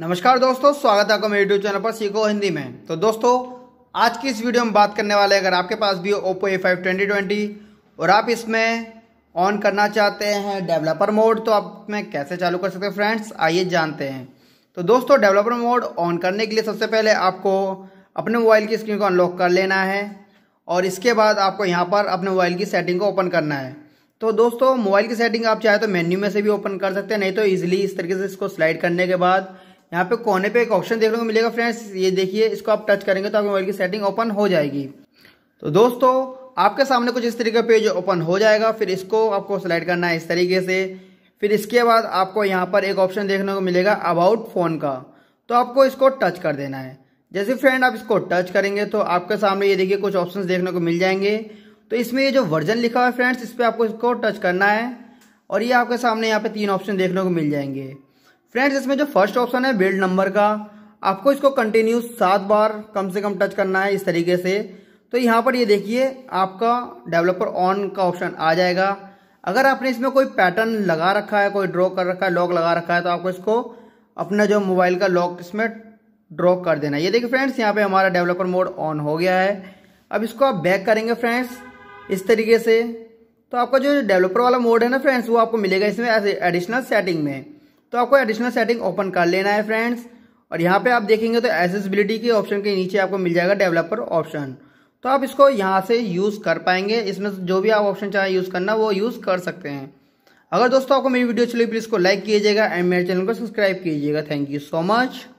नमस्कार दोस्तों स्वागत है आपका मेरे यूट्यूब चैनल पर सीखो हिंदी में तो दोस्तों आज की इस वीडियो में बात करने वाले अगर आपके पास भी Oppo A five twenty twenty और आप इसमें ऑन करना चाहते हैं डेवलपर मोड तो आप में कैसे चालू कर सकते हैं फ्रेंड्स आइए जानते हैं तो दोस्तों डेवलपर मोड ऑन करने के लिए सबसे पहले आपको अपने मोबाइल की स्क्रीन को अनलॉक कर लेना है और इसके बाद आपको यहाँ पर अपने मोबाइल की सेटिंग को ओपन करना है तो दोस्तों मोबाइल की सेटिंग आप चाहे तो मेन्यू में से भी ओपन कर सकते हैं नहीं तो ईजिली इस तरीके से इसको स्लाइड करने के बाद यहाँ पे कोने पे एक ऑप्शन देखने को मिलेगा फ्रेंड्स ये देखिए इसको आप टच करेंगे तो आपके मोबाइल की सेटिंग ओपन हो जाएगी तो दोस्तों आपके सामने कुछ इस तरीके का पेज ओपन हो जाएगा फिर इसको आपको सिलेक्ट करना है इस तरीके से फिर इसके बाद आपको यहाँ पर एक ऑप्शन देखने को मिलेगा अबाउट फ़ोन का तो आपको इसको टच कर देना है जैसे फ्रेंड आप इसको टच करेंगे तो आपके सामने ये देखिए कुछ ऑप्शन देखने को मिल जाएंगे तो इसमें ये जो वर्जन लिखा हुआ है फ्रेंड्स इस पर आपको इसको टच करना है और ये आपके सामने यहाँ पे तीन ऑप्शन देखने को मिल जाएंगे फ्रेंड्स इसमें जो फर्स्ट ऑप्शन है बिल्ड नंबर का आपको इसको कंटिन्यू सात बार कम से कम टच करना है इस तरीके से तो यहाँ पर ये देखिए आपका डेवलपर ऑन का ऑप्शन आ जाएगा अगर आपने इसमें कोई पैटर्न लगा रखा है कोई ड्रॉ कर रखा है लॉक लगा रखा है तो आपको इसको अपना जो मोबाइल का लॉक इसमें ड्रॉ कर देना ये देखिए फ्रेंड्स यहाँ पे हमारा डेवलपर मोड ऑन हो गया है अब इसको आप बैक करेंगे फ्रेंड्स इस तरीके से तो आपका जो डेवलपर वाला मोड है ना फ्रेंड्स वो आपको मिलेगा इसमें एडिशनल सेटिंग में तो आपको एडिशनल सेटिंग ओपन कर लेना है फ्रेंड्स और यहाँ पे आप देखेंगे तो एसेसबिलिटी के ऑप्शन के नीचे आपको मिल जाएगा डेवलपर ऑप्शन तो आप इसको यहाँ से यूज़ कर पाएंगे इसमें जो भी आप ऑप्शन चाहें यूज़ करना वो यूज़ कर सकते हैं अगर दोस्तों आपको मेरी वीडियो चली प्लीज़ को लाइक कीजिएगा एंड मेरे चैनल को सब्सक्राइब कीजिएगा थैंक यू सो मच